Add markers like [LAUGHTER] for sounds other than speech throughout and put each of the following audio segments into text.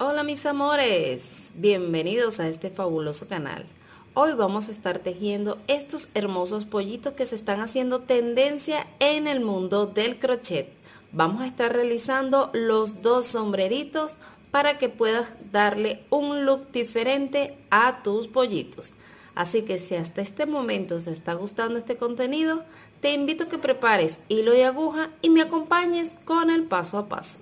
Hola mis amores, bienvenidos a este fabuloso canal. Hoy vamos a estar tejiendo estos hermosos pollitos que se están haciendo tendencia en el mundo del crochet. Vamos a estar realizando los dos sombreritos para que puedas darle un look diferente a tus pollitos. Así que si hasta este momento se está gustando este contenido, te invito a que prepares hilo y aguja y me acompañes con el paso a paso.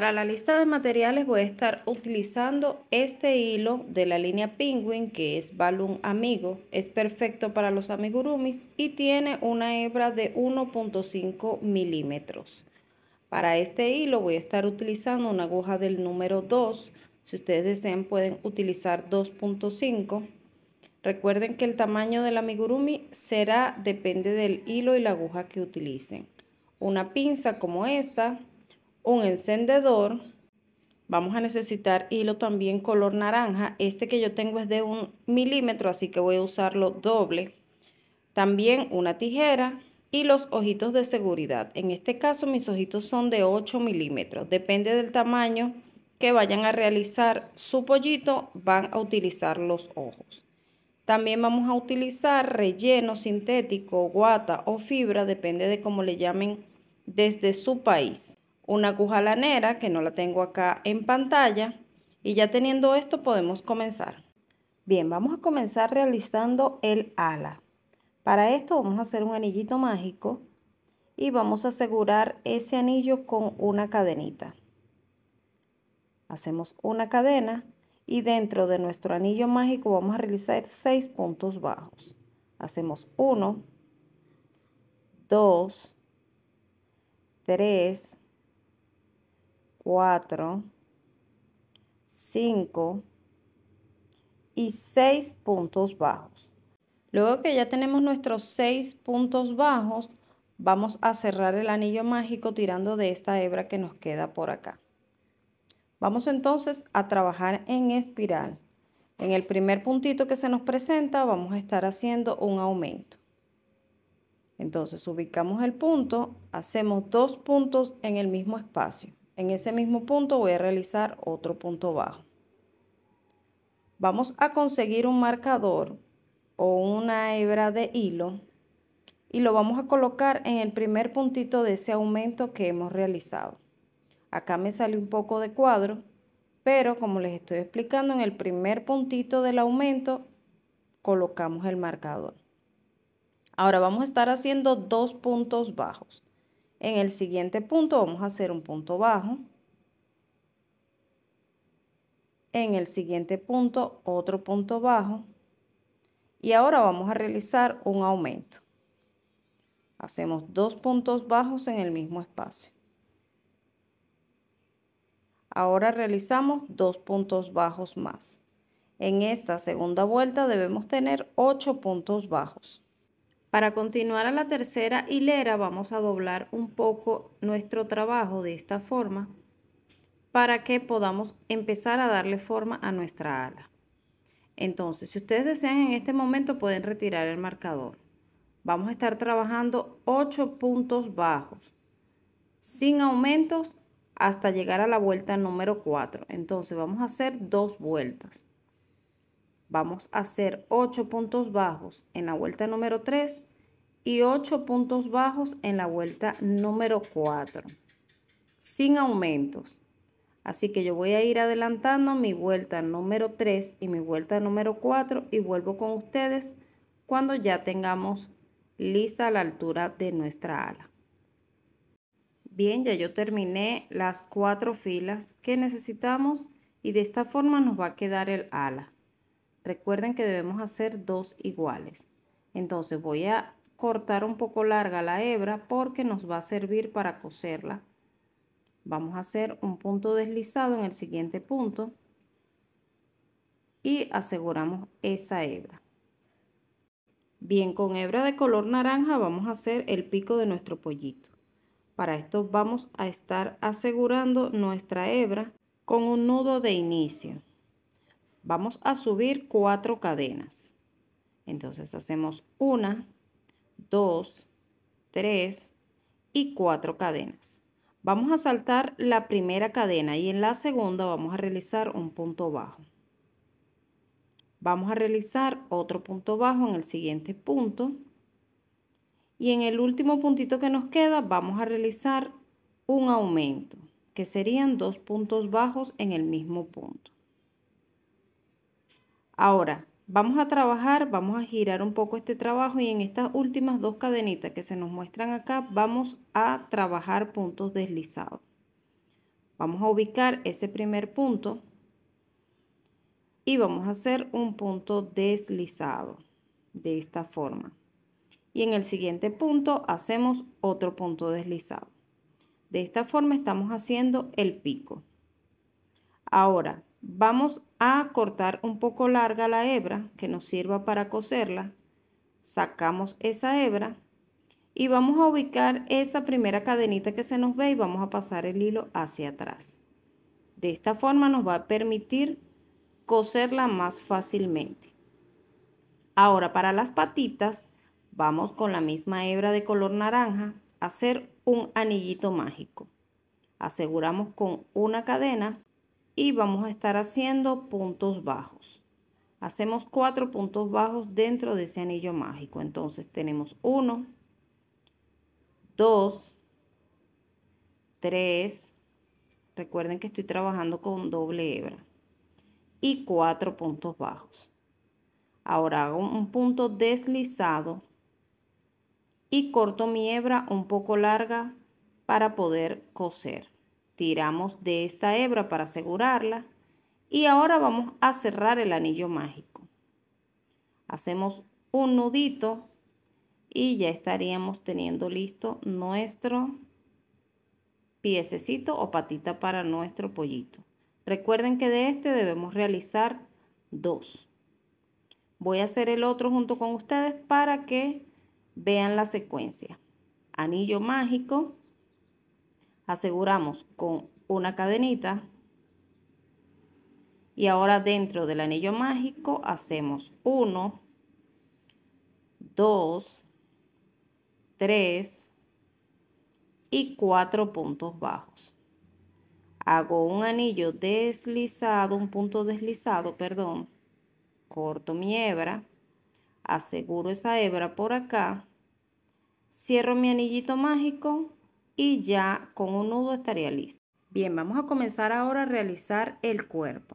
Para la lista de materiales voy a estar utilizando este hilo de la línea Penguin que es Balloon Amigo. Es perfecto para los amigurumis y tiene una hebra de 1.5 milímetros. Para este hilo voy a estar utilizando una aguja del número 2. Si ustedes desean pueden utilizar 2.5. Recuerden que el tamaño del amigurumi será depende del hilo y la aguja que utilicen. Una pinza como esta un encendedor. Vamos a necesitar hilo también color naranja. Este que yo tengo es de un milímetro, así que voy a usarlo doble. También una tijera y los ojitos de seguridad. En este caso mis ojitos son de 8 milímetros. Depende del tamaño que vayan a realizar su pollito, van a utilizar los ojos. También vamos a utilizar relleno sintético, guata o fibra, depende de cómo le llamen desde su país una lanera que no la tengo acá en pantalla y ya teniendo esto podemos comenzar. Bien, vamos a comenzar realizando el ala. Para esto vamos a hacer un anillito mágico y vamos a asegurar ese anillo con una cadenita. Hacemos una cadena y dentro de nuestro anillo mágico vamos a realizar seis puntos bajos. Hacemos uno dos tres 4, 5 y 6 puntos bajos. Luego que ya tenemos nuestros 6 puntos bajos, vamos a cerrar el anillo mágico tirando de esta hebra que nos queda por acá. Vamos entonces a trabajar en espiral. En el primer puntito que se nos presenta vamos a estar haciendo un aumento. Entonces ubicamos el punto, hacemos dos puntos en el mismo espacio. En ese mismo punto voy a realizar otro punto bajo. Vamos a conseguir un marcador o una hebra de hilo y lo vamos a colocar en el primer puntito de ese aumento que hemos realizado. Acá me sale un poco de cuadro, pero como les estoy explicando, en el primer puntito del aumento colocamos el marcador. Ahora vamos a estar haciendo dos puntos bajos. En el siguiente punto vamos a hacer un punto bajo. En el siguiente punto otro punto bajo. Y ahora vamos a realizar un aumento. Hacemos dos puntos bajos en el mismo espacio. Ahora realizamos dos puntos bajos más. En esta segunda vuelta debemos tener ocho puntos bajos. Para continuar a la tercera hilera vamos a doblar un poco nuestro trabajo de esta forma para que podamos empezar a darle forma a nuestra ala. Entonces, si ustedes desean en este momento pueden retirar el marcador. Vamos a estar trabajando 8 puntos bajos sin aumentos hasta llegar a la vuelta número 4. Entonces vamos a hacer dos vueltas. Vamos a hacer 8 puntos bajos en la vuelta número 3 y 8 puntos bajos en la vuelta número 4. Sin aumentos. Así que yo voy a ir adelantando mi vuelta número 3 y mi vuelta número 4 y vuelvo con ustedes cuando ya tengamos lista la altura de nuestra ala. Bien, ya yo terminé las cuatro filas que necesitamos y de esta forma nos va a quedar el ala. Recuerden que debemos hacer dos iguales. Entonces voy a cortar un poco larga la hebra porque nos va a servir para coserla. Vamos a hacer un punto deslizado en el siguiente punto y aseguramos esa hebra. Bien, con hebra de color naranja vamos a hacer el pico de nuestro pollito. Para esto vamos a estar asegurando nuestra hebra con un nudo de inicio. Vamos a subir cuatro cadenas. Entonces hacemos una, dos, tres y cuatro cadenas. Vamos a saltar la primera cadena y en la segunda vamos a realizar un punto bajo. Vamos a realizar otro punto bajo en el siguiente punto. Y en el último puntito que nos queda vamos a realizar un aumento, que serían dos puntos bajos en el mismo punto. Ahora, vamos a trabajar, vamos a girar un poco este trabajo y en estas últimas dos cadenitas que se nos muestran acá, vamos a trabajar puntos deslizados. Vamos a ubicar ese primer punto y vamos a hacer un punto deslizado de esta forma. Y en el siguiente punto hacemos otro punto deslizado. De esta forma estamos haciendo el pico. Ahora, Vamos a cortar un poco larga la hebra que nos sirva para coserla. Sacamos esa hebra y vamos a ubicar esa primera cadenita que se nos ve y vamos a pasar el hilo hacia atrás. De esta forma nos va a permitir coserla más fácilmente. Ahora para las patitas vamos con la misma hebra de color naranja a hacer un anillito mágico. Aseguramos con una cadena y vamos a estar haciendo puntos bajos. Hacemos cuatro puntos bajos dentro de ese anillo mágico. Entonces tenemos 1, 2, 3, recuerden que estoy trabajando con doble hebra, y cuatro puntos bajos. Ahora hago un punto deslizado y corto mi hebra un poco larga para poder coser tiramos de esta hebra para asegurarla y ahora vamos a cerrar el anillo mágico. Hacemos un nudito y ya estaríamos teniendo listo nuestro piececito o patita para nuestro pollito. Recuerden que de este debemos realizar dos. Voy a hacer el otro junto con ustedes para que vean la secuencia. Anillo mágico, aseguramos con una cadenita y ahora dentro del anillo mágico hacemos 1, 2, 3 y 4 puntos bajos. Hago un anillo deslizado, un punto deslizado, perdón, corto mi hebra, aseguro esa hebra por acá, cierro mi anillito mágico y ya con un nudo estaría listo. Bien, vamos a comenzar ahora a realizar el cuerpo.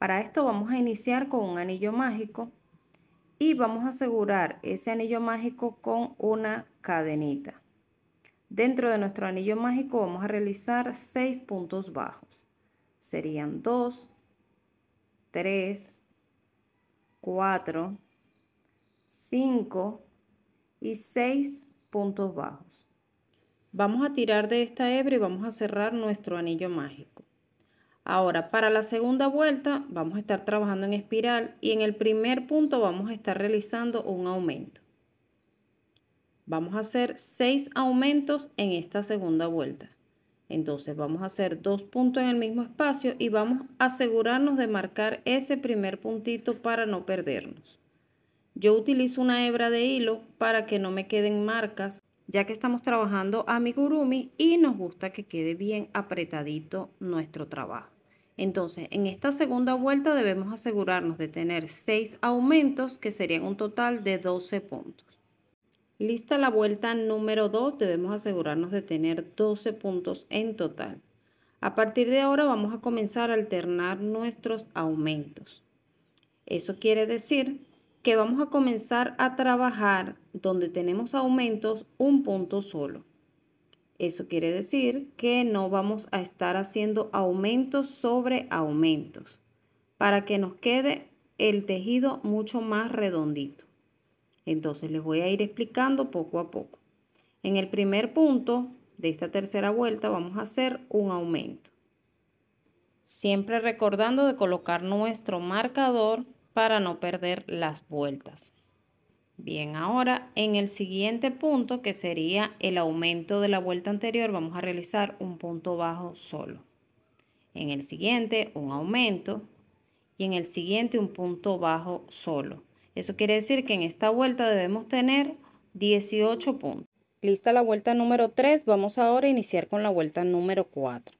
Para esto vamos a iniciar con un anillo mágico y vamos a asegurar ese anillo mágico con una cadenita. Dentro de nuestro anillo mágico vamos a realizar 6 puntos bajos. Serían 2, 3, 4, 5 y 6 puntos bajos. Vamos a tirar de esta hebra y vamos a cerrar nuestro anillo mágico. Ahora, para la segunda vuelta vamos a estar trabajando en espiral y en el primer punto vamos a estar realizando un aumento. Vamos a hacer seis aumentos en esta segunda vuelta. Entonces vamos a hacer dos puntos en el mismo espacio y vamos a asegurarnos de marcar ese primer puntito para no perdernos. Yo utilizo una hebra de hilo para que no me queden marcas ya que estamos trabajando amigurumi y nos gusta que quede bien apretadito nuestro trabajo. Entonces, en esta segunda vuelta debemos asegurarnos de tener 6 aumentos, que serían un total de 12 puntos. Lista la vuelta número 2, debemos asegurarnos de tener 12 puntos en total. A partir de ahora vamos a comenzar a alternar nuestros aumentos. Eso quiere decir que vamos a comenzar a trabajar donde tenemos aumentos un punto solo. Eso quiere decir que no vamos a estar haciendo aumentos sobre aumentos para que nos quede el tejido mucho más redondito. Entonces les voy a ir explicando poco a poco. En el primer punto de esta tercera vuelta vamos a hacer un aumento. Siempre recordando de colocar nuestro marcador para no perder las vueltas. Bien, ahora en el siguiente punto, que sería el aumento de la vuelta anterior, vamos a realizar un punto bajo solo. En el siguiente, un aumento. Y en el siguiente, un punto bajo solo. Eso quiere decir que en esta vuelta debemos tener 18 puntos. Lista la vuelta número 3, vamos ahora a iniciar con la vuelta número 4.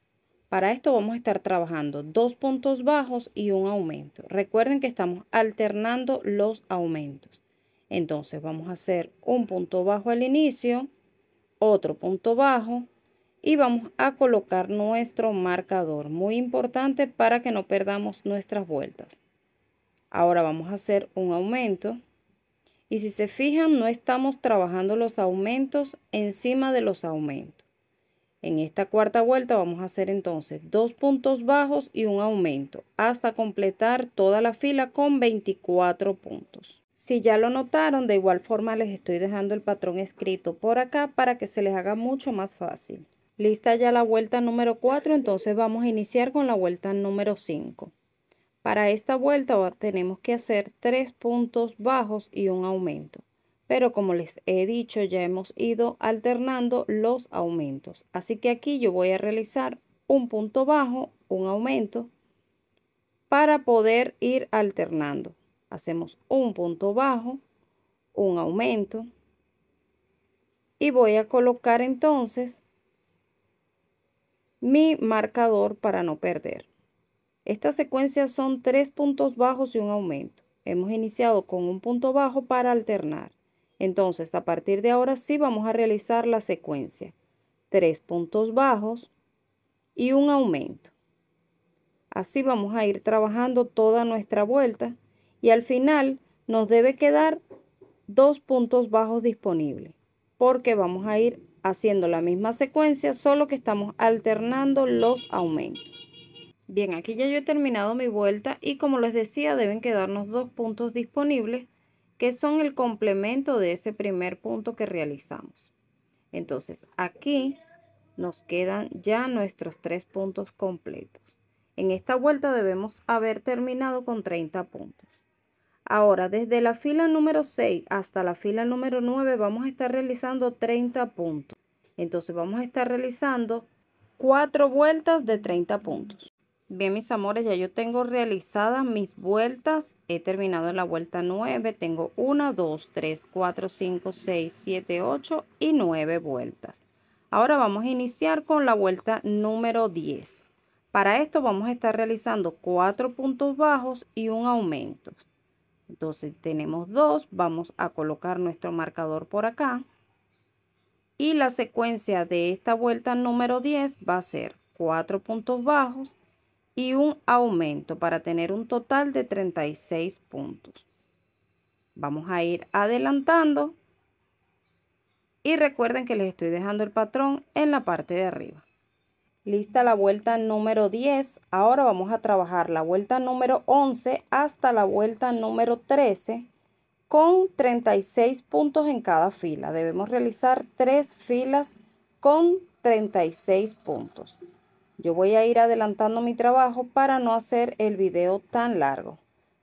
Para esto vamos a estar trabajando dos puntos bajos y un aumento. Recuerden que estamos alternando los aumentos. Entonces vamos a hacer un punto bajo al inicio, otro punto bajo y vamos a colocar nuestro marcador. Muy importante para que no perdamos nuestras vueltas. Ahora vamos a hacer un aumento. Y si se fijan, no estamos trabajando los aumentos encima de los aumentos. En esta cuarta vuelta vamos a hacer entonces dos puntos bajos y un aumento hasta completar toda la fila con 24 puntos. Si ya lo notaron, de igual forma les estoy dejando el patrón escrito por acá para que se les haga mucho más fácil. Lista ya la vuelta número 4, entonces vamos a iniciar con la vuelta número 5. Para esta vuelta tenemos que hacer tres puntos bajos y un aumento pero como les he dicho ya hemos ido alternando los aumentos. Así que aquí yo voy a realizar un punto bajo, un aumento, para poder ir alternando. Hacemos un punto bajo, un aumento y voy a colocar entonces mi marcador para no perder. Esta secuencia son tres puntos bajos y un aumento. Hemos iniciado con un punto bajo para alternar. Entonces, a partir de ahora sí vamos a realizar la secuencia. Tres puntos bajos y un aumento. Así vamos a ir trabajando toda nuestra vuelta y al final nos debe quedar dos puntos bajos disponibles porque vamos a ir haciendo la misma secuencia, solo que estamos alternando los aumentos. Bien, aquí ya yo he terminado mi vuelta y como les decía, deben quedarnos dos puntos disponibles que son el complemento de ese primer punto que realizamos. Entonces, aquí nos quedan ya nuestros tres puntos completos. En esta vuelta debemos haber terminado con 30 puntos. Ahora, desde la fila número 6 hasta la fila número 9 vamos a estar realizando 30 puntos. Entonces vamos a estar realizando cuatro vueltas de 30 puntos. Bien, mis amores, ya yo tengo realizadas mis vueltas. He terminado la vuelta 9. Tengo 1, 2, 3, 4, 5, 6, 7, 8 y 9 vueltas. Ahora vamos a iniciar con la vuelta número 10. Para esto vamos a estar realizando 4 puntos bajos y un aumento. Entonces tenemos 2, vamos a colocar nuestro marcador por acá. Y la secuencia de esta vuelta número 10 va a ser 4 puntos bajos y un aumento para tener un total de 36 puntos. Vamos a ir adelantando y recuerden que les estoy dejando el patrón en la parte de arriba. Lista la vuelta número 10, ahora vamos a trabajar la vuelta número 11 hasta la vuelta número 13 con 36 puntos en cada fila. Debemos realizar tres filas con 36 puntos. Yo voy a ir adelantando mi trabajo para no hacer el video tan largo.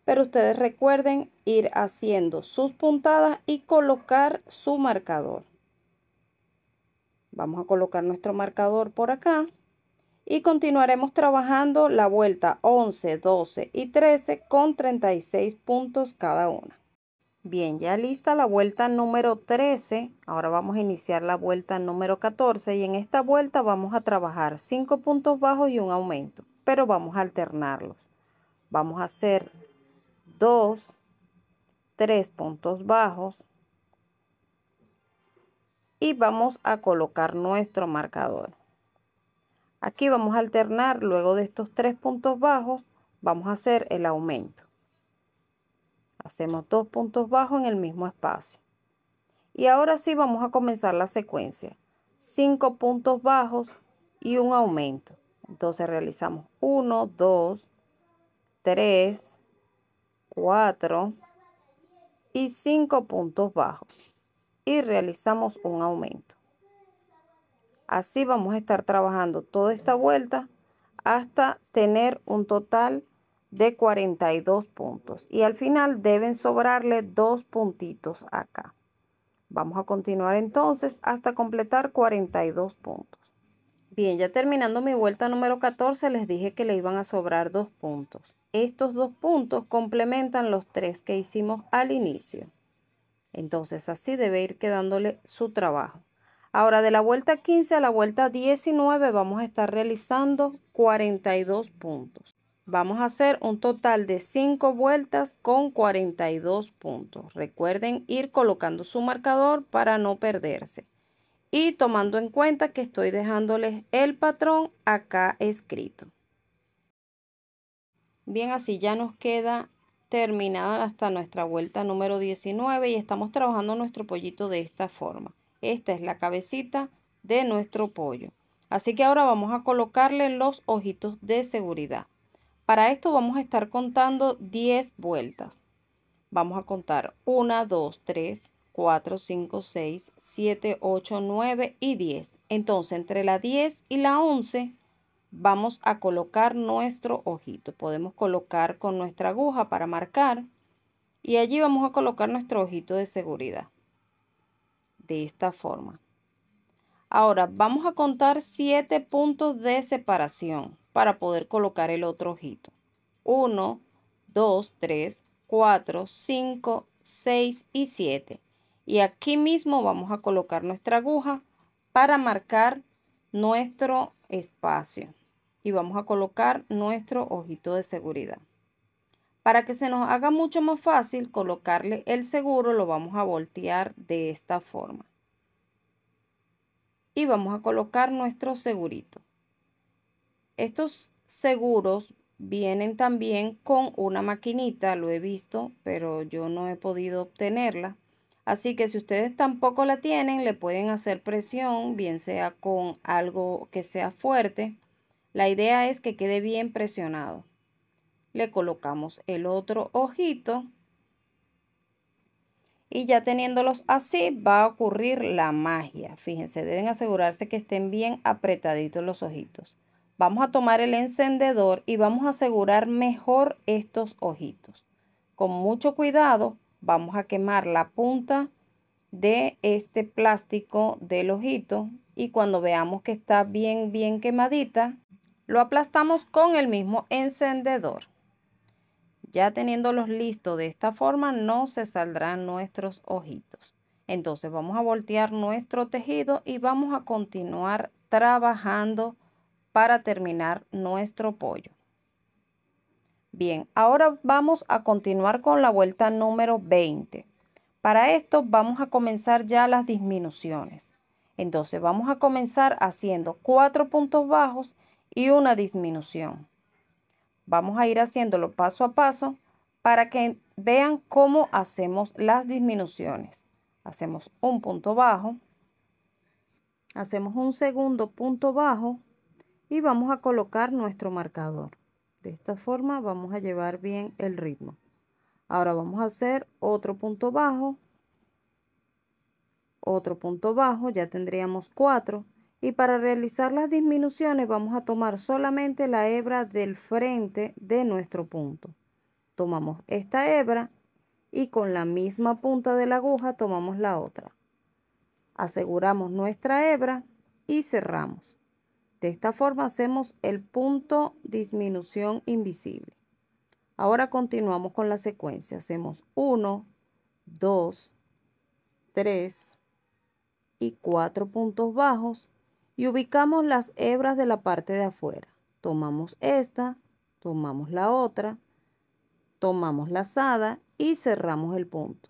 Pero ustedes recuerden ir haciendo sus puntadas y colocar su marcador. Vamos a colocar nuestro marcador por acá. Y continuaremos trabajando la vuelta 11, 12 y 13 con 36 puntos cada una. Bien, ya lista la vuelta número 13. Ahora vamos a iniciar la vuelta número 14 y en esta vuelta vamos a trabajar 5 puntos bajos y un aumento, pero vamos a alternarlos. Vamos a hacer dos tres puntos bajos y vamos a colocar nuestro marcador. Aquí vamos a alternar, luego de estos tres puntos bajos, vamos a hacer el aumento. Hacemos dos puntos bajos en el mismo espacio. Y ahora sí vamos a comenzar la secuencia. Cinco puntos bajos y un aumento. Entonces realizamos 1, 2, 3, 4 y 5 puntos bajos. Y realizamos un aumento. Así vamos a estar trabajando toda esta vuelta hasta tener un total de 42 puntos y al final deben sobrarle dos puntitos acá. Vamos a continuar entonces hasta completar 42 puntos. Bien, ya terminando mi vuelta número 14 les dije que le iban a sobrar dos puntos. Estos dos puntos complementan los tres que hicimos al inicio. Entonces así debe ir quedándole su trabajo. Ahora de la vuelta 15 a la vuelta 19 vamos a estar realizando 42 puntos. Vamos a hacer un total de 5 vueltas con 42 puntos. Recuerden ir colocando su marcador para no perderse. Y tomando en cuenta que estoy dejándoles el patrón acá escrito. Bien, así ya nos queda terminada hasta nuestra vuelta número 19 y estamos trabajando nuestro pollito de esta forma. Esta es la cabecita de nuestro pollo. Así que ahora vamos a colocarle los ojitos de seguridad. Para esto vamos a estar contando 10 vueltas. Vamos a contar 1, 2, 3, 4, 5, 6, 7, 8, 9 y 10. Entonces, entre la 10 y la 11 vamos a colocar nuestro ojito. Podemos colocar con nuestra aguja para marcar y allí vamos a colocar nuestro ojito de seguridad. De esta forma. Ahora vamos a contar 7 puntos de separación para poder colocar el otro ojito. 1, 2, 3, 4, 5, 6 y 7. Y aquí mismo vamos a colocar nuestra aguja para marcar nuestro espacio. Y vamos a colocar nuestro ojito de seguridad. Para que se nos haga mucho más fácil colocarle el seguro, lo vamos a voltear de esta forma. Y vamos a colocar nuestro segurito. Estos seguros vienen también con una maquinita, lo he visto, pero yo no he podido obtenerla. Así que si ustedes tampoco la tienen, le pueden hacer presión, bien sea con algo que sea fuerte. La idea es que quede bien presionado. Le colocamos el otro ojito. Y ya teniéndolos así, va a ocurrir la magia. Fíjense, deben asegurarse que estén bien apretaditos los ojitos. Vamos a tomar el encendedor y vamos a asegurar mejor estos ojitos. Con mucho cuidado vamos a quemar la punta de este plástico del ojito y cuando veamos que está bien bien quemadita lo aplastamos con el mismo encendedor. Ya teniéndolos listos de esta forma no se saldrán nuestros ojitos. Entonces vamos a voltear nuestro tejido y vamos a continuar trabajando para terminar nuestro pollo. Bien, ahora vamos a continuar con la vuelta número 20. Para esto vamos a comenzar ya las disminuciones. Entonces vamos a comenzar haciendo cuatro puntos bajos y una disminución. Vamos a ir haciéndolo paso a paso para que vean cómo hacemos las disminuciones. Hacemos un punto bajo, hacemos un segundo punto bajo, y vamos a colocar nuestro marcador. De esta forma vamos a llevar bien el ritmo. Ahora vamos a hacer otro punto bajo, otro punto bajo, ya tendríamos cuatro. Y para realizar las disminuciones vamos a tomar solamente la hebra del frente de nuestro punto. Tomamos esta hebra y con la misma punta de la aguja tomamos la otra. Aseguramos nuestra hebra y cerramos. De esta forma hacemos el punto disminución invisible. Ahora continuamos con la secuencia. Hacemos 1, 2, 3 y 4 puntos bajos y ubicamos las hebras de la parte de afuera. Tomamos esta, tomamos la otra, tomamos la lazada y cerramos el punto.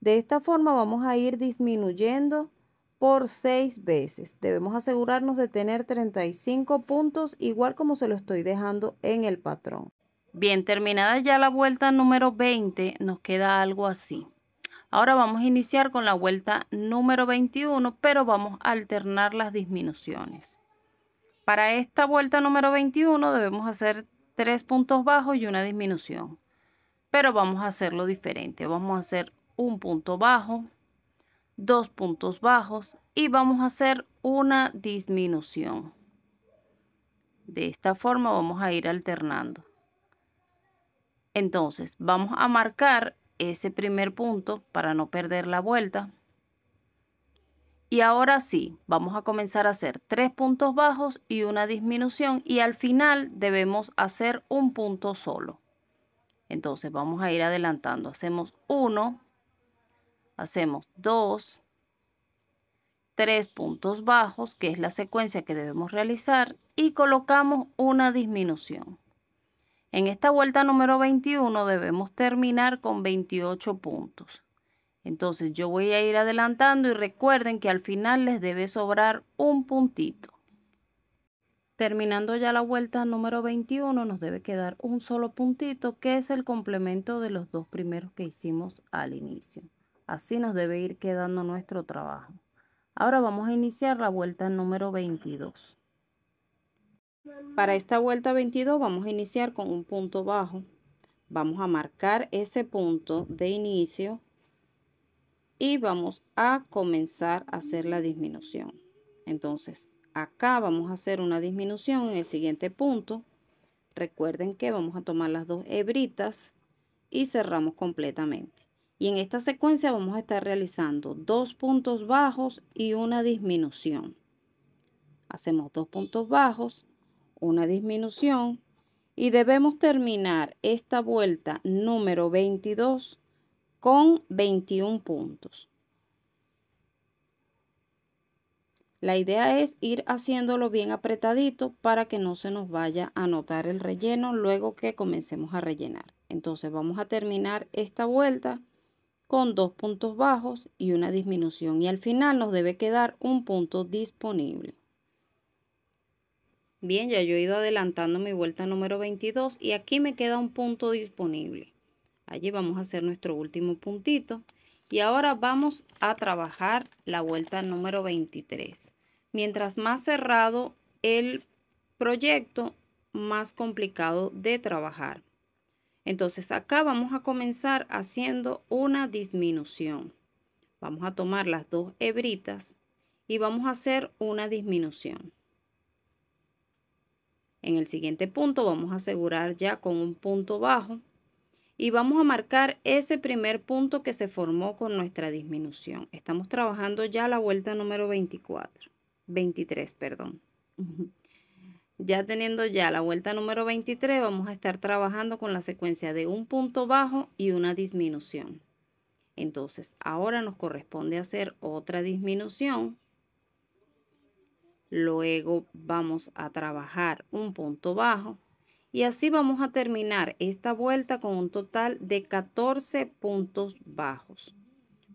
De esta forma vamos a ir disminuyendo por seis veces. Debemos asegurarnos de tener 35 puntos igual como se lo estoy dejando en el patrón. Bien, terminada ya la vuelta número 20, nos queda algo así. Ahora vamos a iniciar con la vuelta número 21, pero vamos a alternar las disminuciones. Para esta vuelta número 21 debemos hacer tres puntos bajos y una disminución. Pero vamos a hacerlo diferente. Vamos a hacer un punto bajo, dos puntos bajos y vamos a hacer una disminución. De esta forma vamos a ir alternando. Entonces vamos a marcar ese primer punto para no perder la vuelta. Y ahora sí, vamos a comenzar a hacer tres puntos bajos y una disminución y al final debemos hacer un punto solo. Entonces vamos a ir adelantando. Hacemos uno hacemos 2, 3 puntos bajos, que es la secuencia que debemos realizar, y colocamos una disminución. En esta vuelta número 21 debemos terminar con 28 puntos. Entonces yo voy a ir adelantando y recuerden que al final les debe sobrar un puntito. Terminando ya la vuelta número 21 nos debe quedar un solo puntito que es el complemento de los dos primeros que hicimos al inicio. Así nos debe ir quedando nuestro trabajo. Ahora vamos a iniciar la vuelta número 22. Para esta vuelta 22 vamos a iniciar con un punto bajo. Vamos a marcar ese punto de inicio y vamos a comenzar a hacer la disminución. Entonces, acá vamos a hacer una disminución en el siguiente punto. Recuerden que vamos a tomar las dos hebritas y cerramos completamente. Y en esta secuencia vamos a estar realizando dos puntos bajos y una disminución. Hacemos dos puntos bajos, una disminución y debemos terminar esta vuelta número 22 con 21 puntos. La idea es ir haciéndolo bien apretadito para que no se nos vaya a notar el relleno luego que comencemos a rellenar. Entonces vamos a terminar esta vuelta con dos puntos bajos y una disminución y al final nos debe quedar un punto disponible. Bien, ya yo he ido adelantando mi vuelta número 22 y aquí me queda un punto disponible. Allí vamos a hacer nuestro último puntito y ahora vamos a trabajar la vuelta número 23. Mientras más cerrado el proyecto, más complicado de trabajar. Entonces acá vamos a comenzar haciendo una disminución. Vamos a tomar las dos hebritas y vamos a hacer una disminución. En el siguiente punto vamos a asegurar ya con un punto bajo y vamos a marcar ese primer punto que se formó con nuestra disminución. Estamos trabajando ya la vuelta número 24, 23, perdón. [LAUGHS] Ya teniendo ya la vuelta número 23, vamos a estar trabajando con la secuencia de un punto bajo y una disminución. Entonces, ahora nos corresponde hacer otra disminución. Luego vamos a trabajar un punto bajo. Y así vamos a terminar esta vuelta con un total de 14 puntos bajos.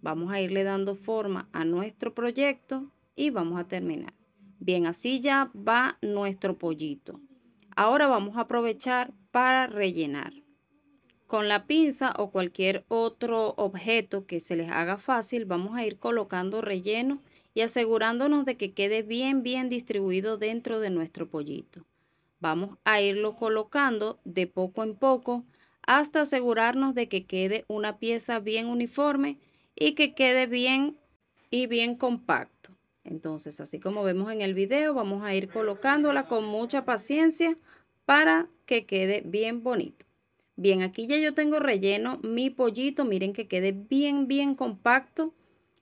Vamos a irle dando forma a nuestro proyecto y vamos a terminar. Bien, así ya va nuestro pollito. Ahora vamos a aprovechar para rellenar. Con la pinza o cualquier otro objeto que se les haga fácil, vamos a ir colocando relleno y asegurándonos de que quede bien, bien distribuido dentro de nuestro pollito. Vamos a irlo colocando de poco en poco hasta asegurarnos de que quede una pieza bien uniforme y que quede bien y bien compacto. Entonces, así como vemos en el video, vamos a ir colocándola con mucha paciencia para que quede bien bonito. Bien, aquí ya yo tengo relleno mi pollito, miren que quede bien, bien compacto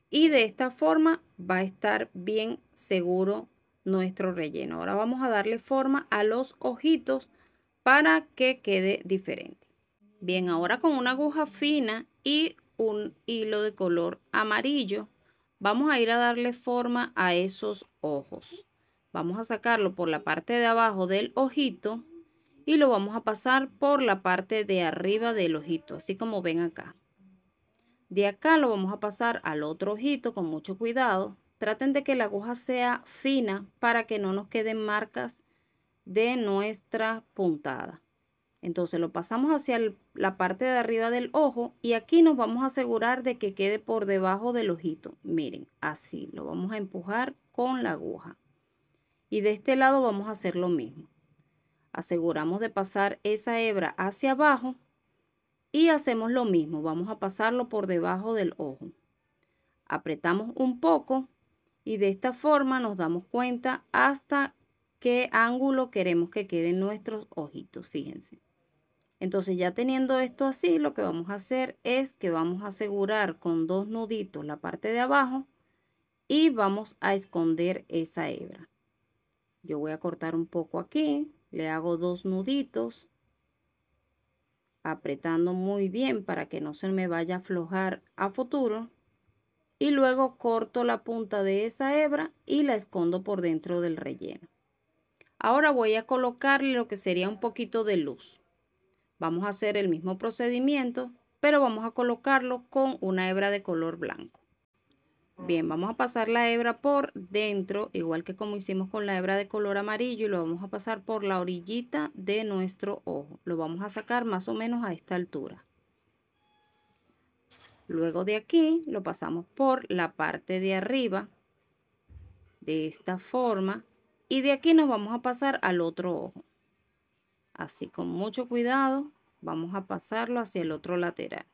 y de esta forma va a estar bien seguro nuestro relleno. Ahora vamos a darle forma a los ojitos para que quede diferente. Bien, ahora con una aguja fina y un hilo de color amarillo Vamos a ir a darle forma a esos ojos. Vamos a sacarlo por la parte de abajo del ojito y lo vamos a pasar por la parte de arriba del ojito, así como ven acá. De acá lo vamos a pasar al otro ojito con mucho cuidado. Traten de que la aguja sea fina para que no nos queden marcas de nuestra puntada. Entonces lo pasamos hacia la parte de arriba del ojo y aquí nos vamos a asegurar de que quede por debajo del ojito. Miren, así lo vamos a empujar con la aguja. Y de este lado vamos a hacer lo mismo. Aseguramos de pasar esa hebra hacia abajo y hacemos lo mismo. Vamos a pasarlo por debajo del ojo. Apretamos un poco y de esta forma nos damos cuenta hasta qué ángulo queremos que queden nuestros ojitos. Fíjense. Entonces ya teniendo esto así, lo que vamos a hacer es que vamos a asegurar con dos nuditos la parte de abajo y vamos a esconder esa hebra. Yo voy a cortar un poco aquí, le hago dos nuditos, apretando muy bien para que no se me vaya a aflojar a futuro. Y luego corto la punta de esa hebra y la escondo por dentro del relleno. Ahora voy a colocarle lo que sería un poquito de luz. Vamos a hacer el mismo procedimiento, pero vamos a colocarlo con una hebra de color blanco. Bien, vamos a pasar la hebra por dentro, igual que como hicimos con la hebra de color amarillo, y lo vamos a pasar por la orillita de nuestro ojo. Lo vamos a sacar más o menos a esta altura. Luego de aquí lo pasamos por la parte de arriba, de esta forma, y de aquí nos vamos a pasar al otro ojo. Así con mucho cuidado vamos a pasarlo hacia el otro lateral.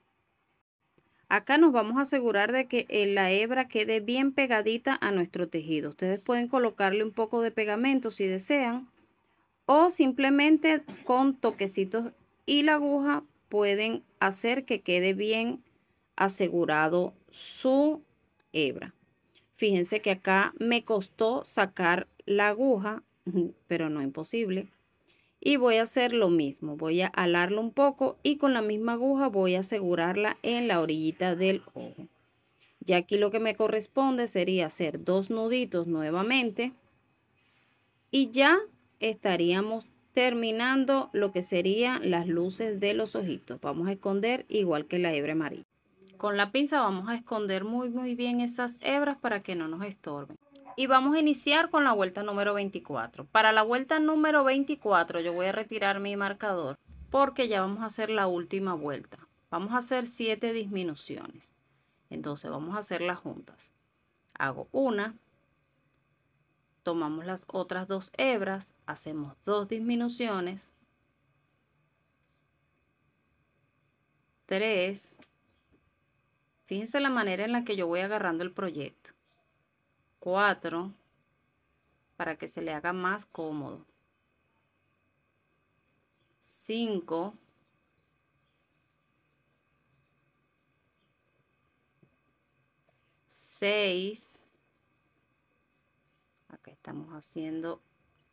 Acá nos vamos a asegurar de que eh, la hebra quede bien pegadita a nuestro tejido. Ustedes pueden colocarle un poco de pegamento si desean o simplemente con toquecitos y la aguja pueden hacer que quede bien asegurado su hebra. Fíjense que acá me costó sacar la aguja, [LAUGHS] pero no imposible y voy a hacer lo mismo voy a alarlo un poco y con la misma aguja voy a asegurarla en la orillita del ojo ya aquí lo que me corresponde sería hacer dos nuditos nuevamente y ya estaríamos terminando lo que serían las luces de los ojitos vamos a esconder igual que la hebra amarilla con la pinza vamos a esconder muy muy bien esas hebras para que no nos estorben y vamos a iniciar con la vuelta número 24. Para la vuelta número 24 yo voy a retirar mi marcador porque ya vamos a hacer la última vuelta. Vamos a hacer 7 disminuciones. Entonces vamos a hacerlas juntas. Hago una, tomamos las otras dos hebras, hacemos dos disminuciones, 3. Fíjense la manera en la que yo voy agarrando el proyecto. 4 para que se le haga más cómodo. 5 6 acá estamos haciendo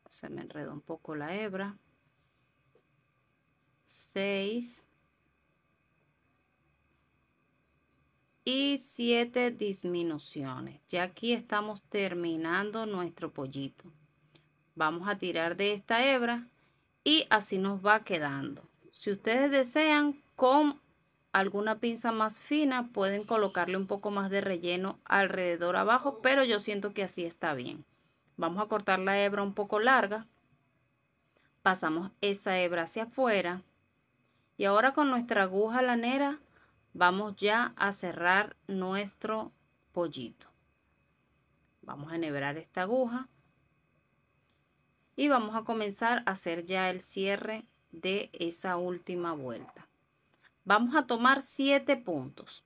se me enredó un poco la hebra 6 y 7 disminuciones. Ya aquí estamos terminando nuestro pollito. Vamos a tirar de esta hebra y así nos va quedando. Si ustedes desean, con alguna pinza más fina pueden colocarle un poco más de relleno alrededor abajo, pero yo siento que así está bien. Vamos a cortar la hebra un poco larga. Pasamos esa hebra hacia afuera. Y ahora con nuestra aguja lanera Vamos ya a cerrar nuestro pollito. Vamos a enhebrar esta aguja y vamos a comenzar a hacer ya el cierre de esa última vuelta. Vamos a tomar 7 puntos.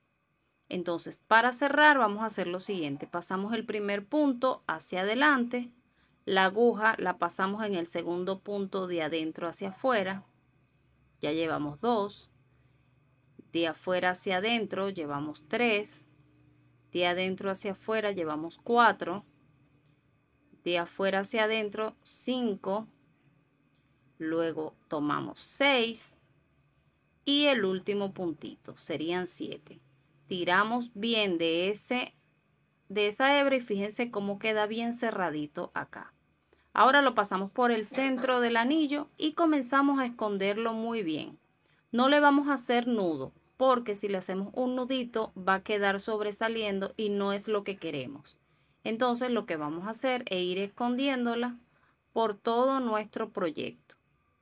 Entonces, para cerrar vamos a hacer lo siguiente. Pasamos el primer punto hacia adelante. La aguja la pasamos en el segundo punto de adentro hacia afuera. Ya llevamos dos. De afuera hacia adentro llevamos 3. De adentro hacia afuera llevamos 4. De afuera hacia adentro 5. Luego tomamos 6. Y el último puntito serían 7. Tiramos bien de, ese, de esa hebra y fíjense cómo queda bien cerradito acá. Ahora lo pasamos por el centro del anillo y comenzamos a esconderlo muy bien. No le vamos a hacer nudo, porque si le hacemos un nudito va a quedar sobresaliendo y no es lo que queremos. Entonces lo que vamos a hacer es ir escondiéndola por todo nuestro proyecto,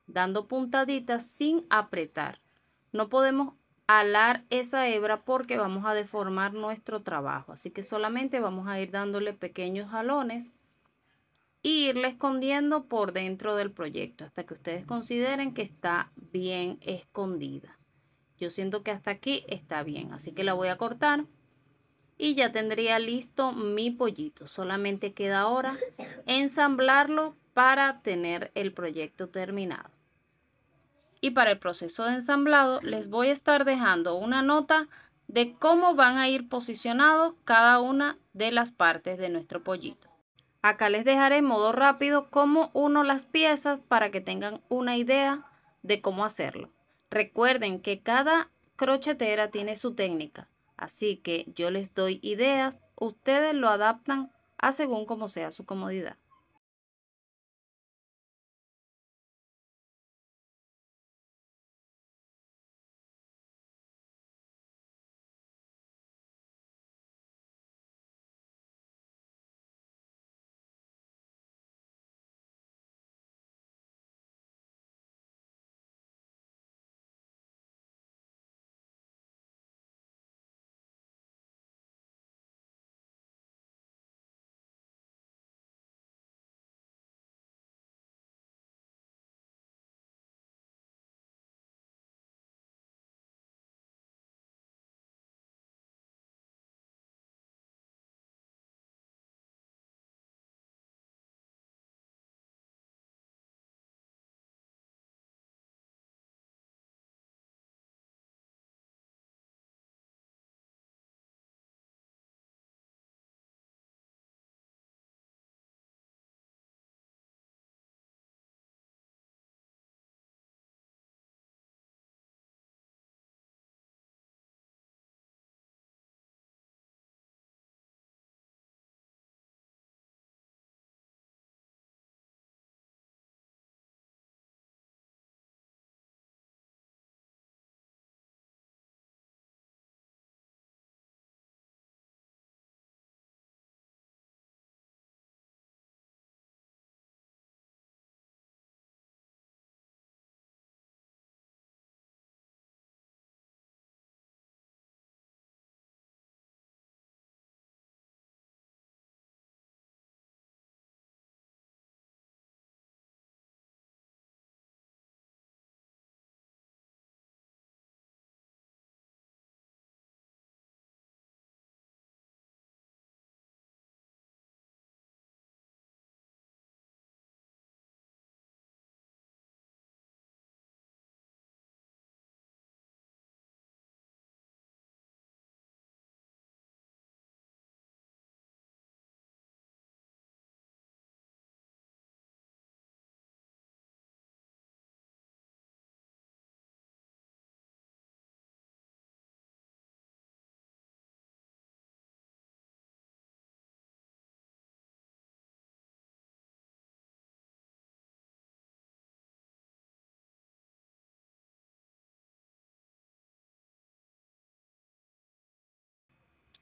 dando puntaditas sin apretar. No podemos alar esa hebra porque vamos a deformar nuestro trabajo, así que solamente vamos a ir dándole pequeños jalones e irle escondiendo por dentro del proyecto hasta que ustedes consideren que está bien escondida. Yo siento que hasta aquí está bien, así que la voy a cortar. Y ya tendría listo mi pollito. Solamente queda ahora [COUGHS] ensamblarlo para tener el proyecto terminado. Y para el proceso de ensamblado les voy a estar dejando una nota de cómo van a ir posicionados cada una de las partes de nuestro pollito. Acá les dejaré en modo rápido cómo uno las piezas para que tengan una idea de cómo hacerlo. Recuerden que cada crochetera tiene su técnica, así que yo les doy ideas, ustedes lo adaptan a según como sea su comodidad.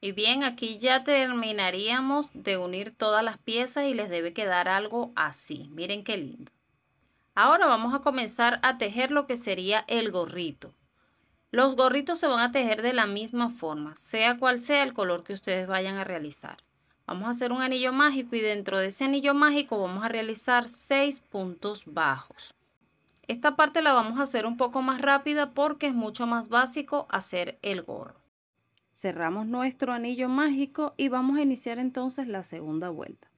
Y bien, aquí ya terminaríamos de unir todas las piezas y les debe quedar algo así. Miren qué lindo. Ahora vamos a comenzar a tejer lo que sería el gorrito. Los gorritos se van a tejer de la misma forma, sea cual sea el color que ustedes vayan a realizar. Vamos a hacer un anillo mágico y dentro de ese anillo mágico vamos a realizar seis puntos bajos. Esta parte la vamos a hacer un poco más rápida porque es mucho más básico hacer el gorro. Cerramos nuestro anillo mágico y vamos a iniciar entonces la segunda vuelta.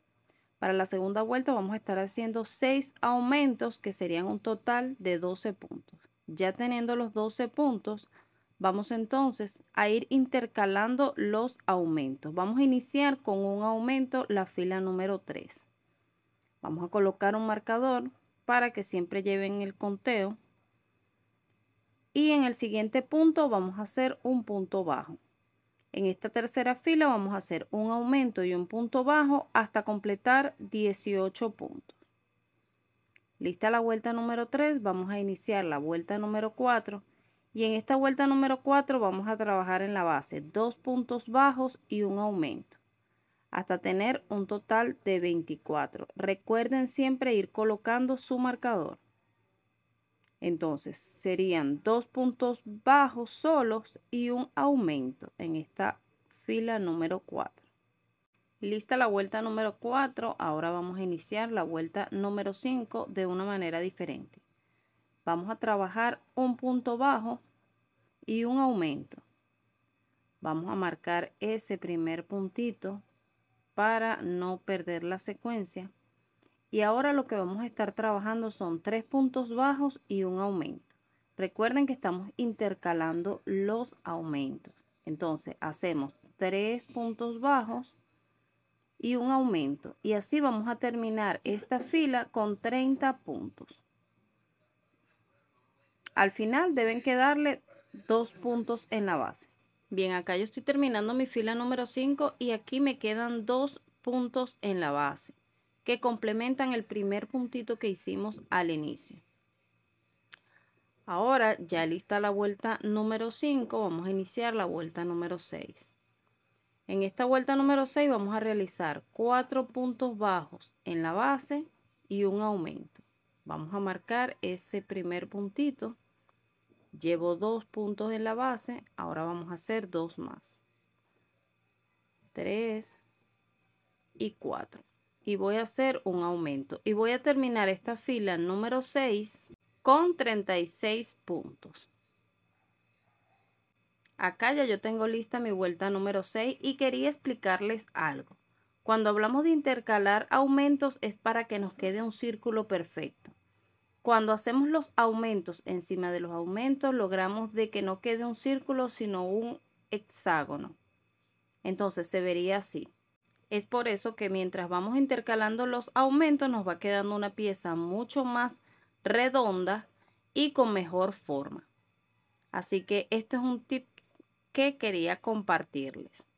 Para la segunda vuelta vamos a estar haciendo 6 aumentos que serían un total de 12 puntos. Ya teniendo los 12 puntos, vamos entonces a ir intercalando los aumentos. Vamos a iniciar con un aumento la fila número 3. Vamos a colocar un marcador para que siempre lleven el conteo. Y en el siguiente punto vamos a hacer un punto bajo. En esta tercera fila vamos a hacer un aumento y un punto bajo hasta completar 18 puntos. Lista la vuelta número 3, vamos a iniciar la vuelta número 4 y en esta vuelta número 4 vamos a trabajar en la base, dos puntos bajos y un aumento hasta tener un total de 24. Recuerden siempre ir colocando su marcador. Entonces serían dos puntos bajos solos y un aumento en esta fila número 4. Lista la vuelta número 4, ahora vamos a iniciar la vuelta número 5 de una manera diferente. Vamos a trabajar un punto bajo y un aumento. Vamos a marcar ese primer puntito para no perder la secuencia. Y ahora lo que vamos a estar trabajando son tres puntos bajos y un aumento. Recuerden que estamos intercalando los aumentos. Entonces hacemos tres puntos bajos y un aumento. Y así vamos a terminar esta fila con 30 puntos. Al final deben quedarle dos puntos en la base. Bien, acá yo estoy terminando mi fila número 5 y aquí me quedan dos puntos en la base que complementan el primer puntito que hicimos al inicio. Ahora ya lista la vuelta número 5, vamos a iniciar la vuelta número 6. En esta vuelta número 6 vamos a realizar cuatro puntos bajos en la base y un aumento. Vamos a marcar ese primer puntito. Llevo dos puntos en la base, ahora vamos a hacer dos más. 3 y 4 y voy a hacer un aumento. Y voy a terminar esta fila número 6 con 36 puntos. Acá ya yo tengo lista mi vuelta número 6 y quería explicarles algo. Cuando hablamos de intercalar aumentos es para que nos quede un círculo perfecto. Cuando hacemos los aumentos encima de los aumentos logramos de que no quede un círculo sino un hexágono. Entonces se vería así. Es por eso que mientras vamos intercalando los aumentos nos va quedando una pieza mucho más redonda y con mejor forma. Así que este es un tip que quería compartirles.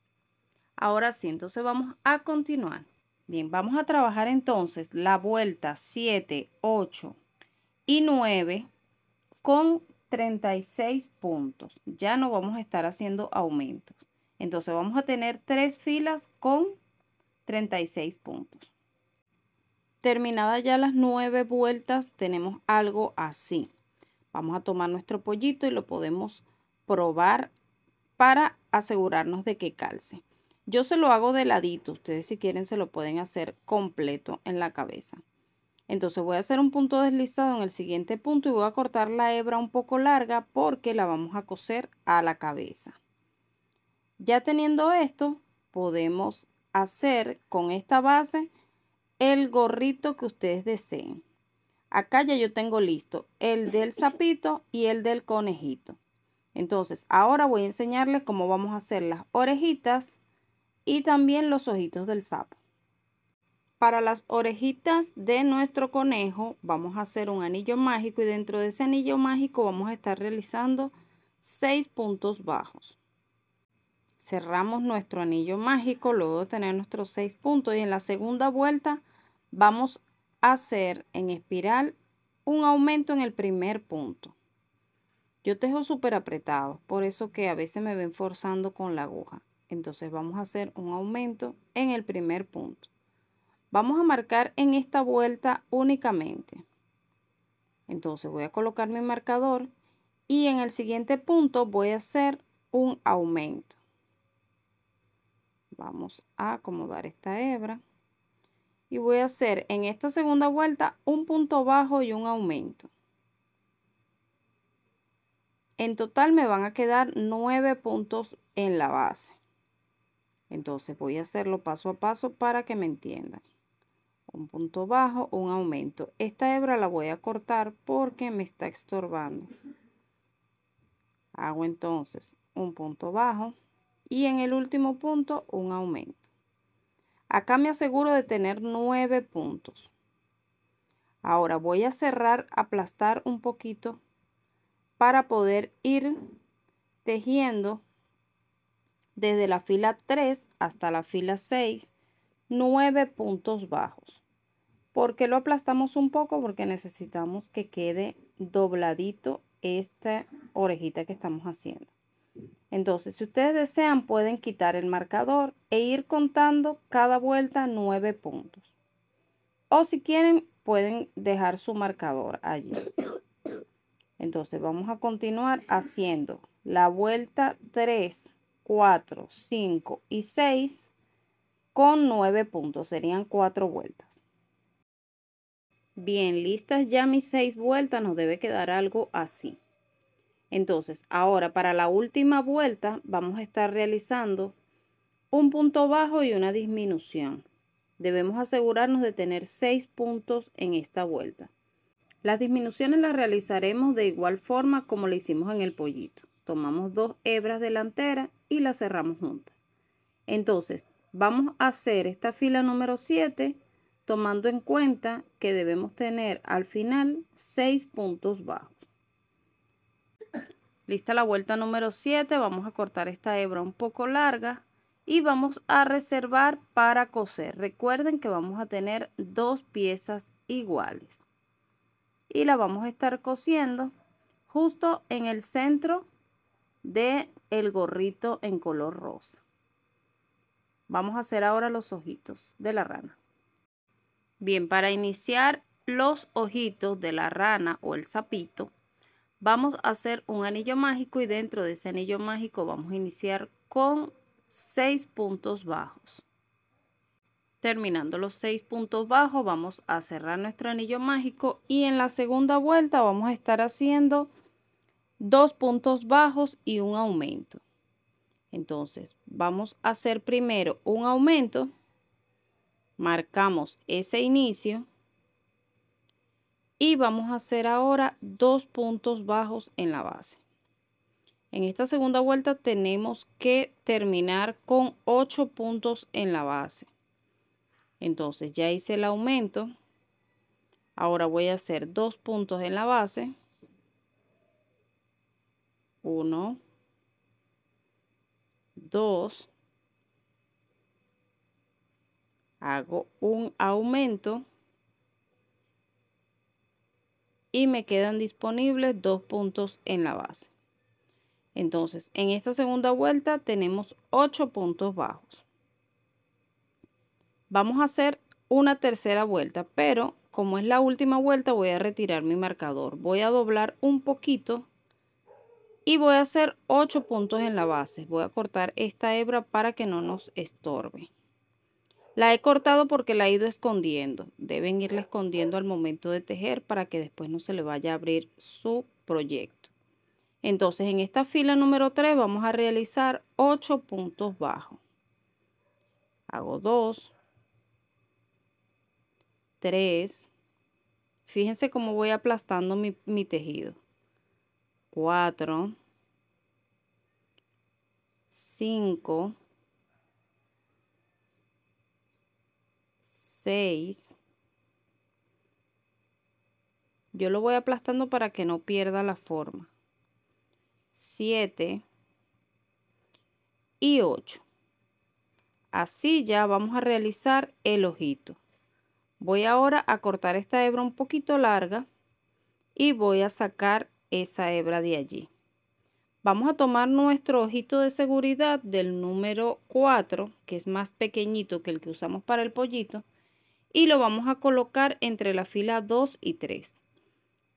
Ahora sí, entonces vamos a continuar. Bien, vamos a trabajar entonces la vuelta 7, 8 y 9 con 36 puntos. Ya no vamos a estar haciendo aumentos. Entonces vamos a tener tres filas con 36 puntos. Terminadas ya las nueve vueltas, tenemos algo así. Vamos a tomar nuestro pollito y lo podemos probar para asegurarnos de que calce. Yo se lo hago de ladito, ustedes si quieren se lo pueden hacer completo en la cabeza. Entonces voy a hacer un punto deslizado en el siguiente punto y voy a cortar la hebra un poco larga porque la vamos a coser a la cabeza. Ya teniendo esto, podemos hacer con esta base el gorrito que ustedes deseen. Acá ya yo tengo listo el del sapito y el del conejito. Entonces, ahora voy a enseñarles cómo vamos a hacer las orejitas y también los ojitos del sapo. Para las orejitas de nuestro conejo vamos a hacer un anillo mágico y dentro de ese anillo mágico vamos a estar realizando seis puntos bajos cerramos nuestro anillo mágico, luego de tener nuestros seis puntos y en la segunda vuelta vamos a hacer en espiral un aumento en el primer punto. Yo tejo súper apretado, por eso que a veces me ven forzando con la aguja. Entonces vamos a hacer un aumento en el primer punto. Vamos a marcar en esta vuelta únicamente. Entonces voy a colocar mi marcador y en el siguiente punto voy a hacer un aumento vamos a acomodar esta hebra y voy a hacer en esta segunda vuelta un punto bajo y un aumento. En total me van a quedar nueve puntos en la base. Entonces voy a hacerlo paso a paso para que me entiendan. Un punto bajo, un aumento. Esta hebra la voy a cortar porque me está estorbando. Hago entonces un punto bajo, y en el último punto un aumento. Acá me aseguro de tener nueve puntos. Ahora voy a cerrar, aplastar un poquito para poder ir tejiendo desde la fila 3 hasta la fila 6 9 puntos bajos. porque lo aplastamos un poco? Porque necesitamos que quede dobladito esta orejita que estamos haciendo. Entonces, si ustedes desean, pueden quitar el marcador e ir contando cada vuelta 9 puntos. O si quieren, pueden dejar su marcador allí. Entonces, vamos a continuar haciendo la vuelta 3, 4, 5 y 6 con 9 puntos. Serían 4 vueltas. Bien, listas ya mis 6 vueltas, nos debe quedar algo así. Entonces, ahora para la última vuelta vamos a estar realizando un punto bajo y una disminución. Debemos asegurarnos de tener seis puntos en esta vuelta. Las disminuciones las realizaremos de igual forma como lo hicimos en el pollito. Tomamos dos hebras delanteras y las cerramos juntas. Entonces, vamos a hacer esta fila número 7 tomando en cuenta que debemos tener al final seis puntos bajos. Lista la vuelta número 7, vamos a cortar esta hebra un poco larga y vamos a reservar para coser. Recuerden que vamos a tener dos piezas iguales. Y la vamos a estar cosiendo justo en el centro de el gorrito en color rosa. Vamos a hacer ahora los ojitos de la rana. Bien, para iniciar los ojitos de la rana o el sapito, Vamos a hacer un anillo mágico y dentro de ese anillo mágico vamos a iniciar con 6 puntos bajos. Terminando los 6 puntos bajos vamos a cerrar nuestro anillo mágico y en la segunda vuelta vamos a estar haciendo dos puntos bajos y un aumento. Entonces vamos a hacer primero un aumento, marcamos ese inicio y vamos a hacer ahora dos puntos bajos en la base. En esta segunda vuelta tenemos que terminar con ocho puntos en la base. Entonces ya hice el aumento. Ahora voy a hacer dos puntos en la base. 1, 2. Hago un aumento y me quedan disponibles dos puntos en la base. Entonces, en esta segunda vuelta tenemos 8 puntos bajos. Vamos a hacer una tercera vuelta, pero como es la última vuelta voy a retirar mi marcador. Voy a doblar un poquito y voy a hacer 8 puntos en la base. Voy a cortar esta hebra para que no nos estorbe. La he cortado porque la he ido escondiendo. Deben irla escondiendo al momento de tejer para que después no se le vaya a abrir su proyecto. Entonces en esta fila número 3 vamos a realizar 8 puntos bajos. Hago 2, 3, fíjense cómo voy aplastando mi, mi tejido. 4, 5, 6. Yo lo voy aplastando para que no pierda la forma. 7 y 8. Así ya vamos a realizar el ojito. Voy ahora a cortar esta hebra un poquito larga y voy a sacar esa hebra de allí. Vamos a tomar nuestro ojito de seguridad del número 4, que es más pequeñito que el que usamos para el pollito, y lo vamos a colocar entre la fila 2 y 3.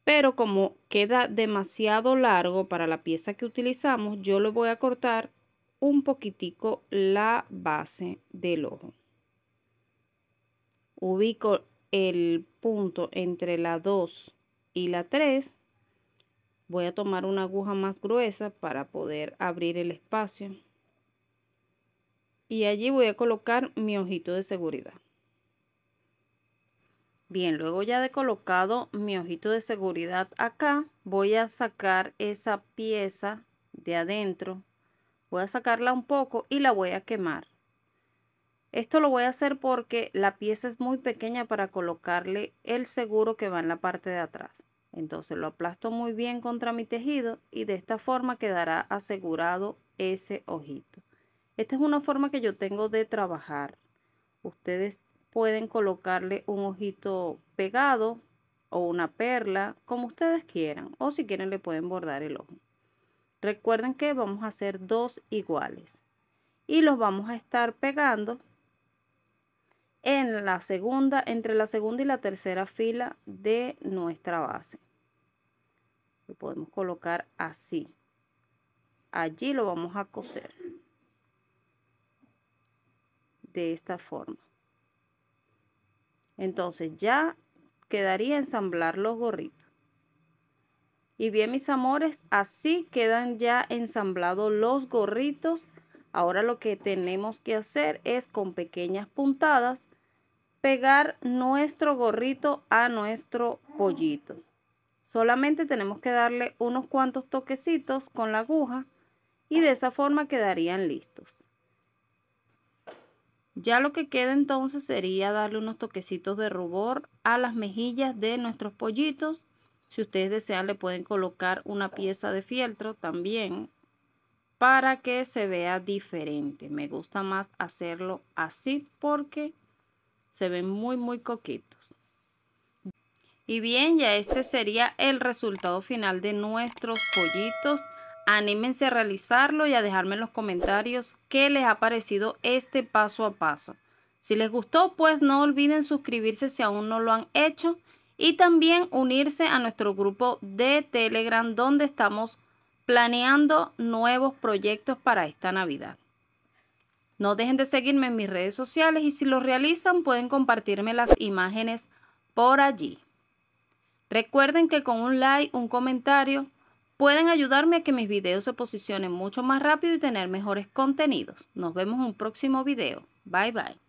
Pero como queda demasiado largo para la pieza que utilizamos, yo lo voy a cortar un poquitico la base del ojo. Ubico el punto entre la 2 y la 3. Voy a tomar una aguja más gruesa para poder abrir el espacio. Y allí voy a colocar mi ojito de seguridad. Bien, luego ya de colocado mi ojito de seguridad acá, voy a sacar esa pieza de adentro. Voy a sacarla un poco y la voy a quemar. Esto lo voy a hacer porque la pieza es muy pequeña para colocarle el seguro que va en la parte de atrás. Entonces lo aplasto muy bien contra mi tejido y de esta forma quedará asegurado ese ojito. Esta es una forma que yo tengo de trabajar. Ustedes pueden colocarle un ojito pegado o una perla, como ustedes quieran, o si quieren le pueden bordar el ojo. Recuerden que vamos a hacer dos iguales y los vamos a estar pegando en la segunda, entre la segunda y la tercera fila de nuestra base. Lo podemos colocar así. Allí lo vamos a coser. De esta forma. Entonces ya quedaría ensamblar los gorritos. Y bien, mis amores, así quedan ya ensamblados los gorritos. Ahora lo que tenemos que hacer es con pequeñas puntadas pegar nuestro gorrito a nuestro pollito. Solamente tenemos que darle unos cuantos toquecitos con la aguja y de esa forma quedarían listos. Ya lo que queda entonces sería darle unos toquecitos de rubor a las mejillas de nuestros pollitos. Si ustedes desean le pueden colocar una pieza de fieltro también para que se vea diferente. Me gusta más hacerlo así porque se ven muy muy coquitos. Y bien, ya este sería el resultado final de nuestros pollitos Anímense a realizarlo y a dejarme en los comentarios qué les ha parecido este paso a paso. Si les gustó, pues no olviden suscribirse si aún no lo han hecho y también unirse a nuestro grupo de Telegram donde estamos planeando nuevos proyectos para esta Navidad. No dejen de seguirme en mis redes sociales y si lo realizan pueden compartirme las imágenes por allí. Recuerden que con un like, un comentario pueden ayudarme a que mis videos se posicionen mucho más rápido y tener mejores contenidos. Nos vemos en un próximo video. Bye bye.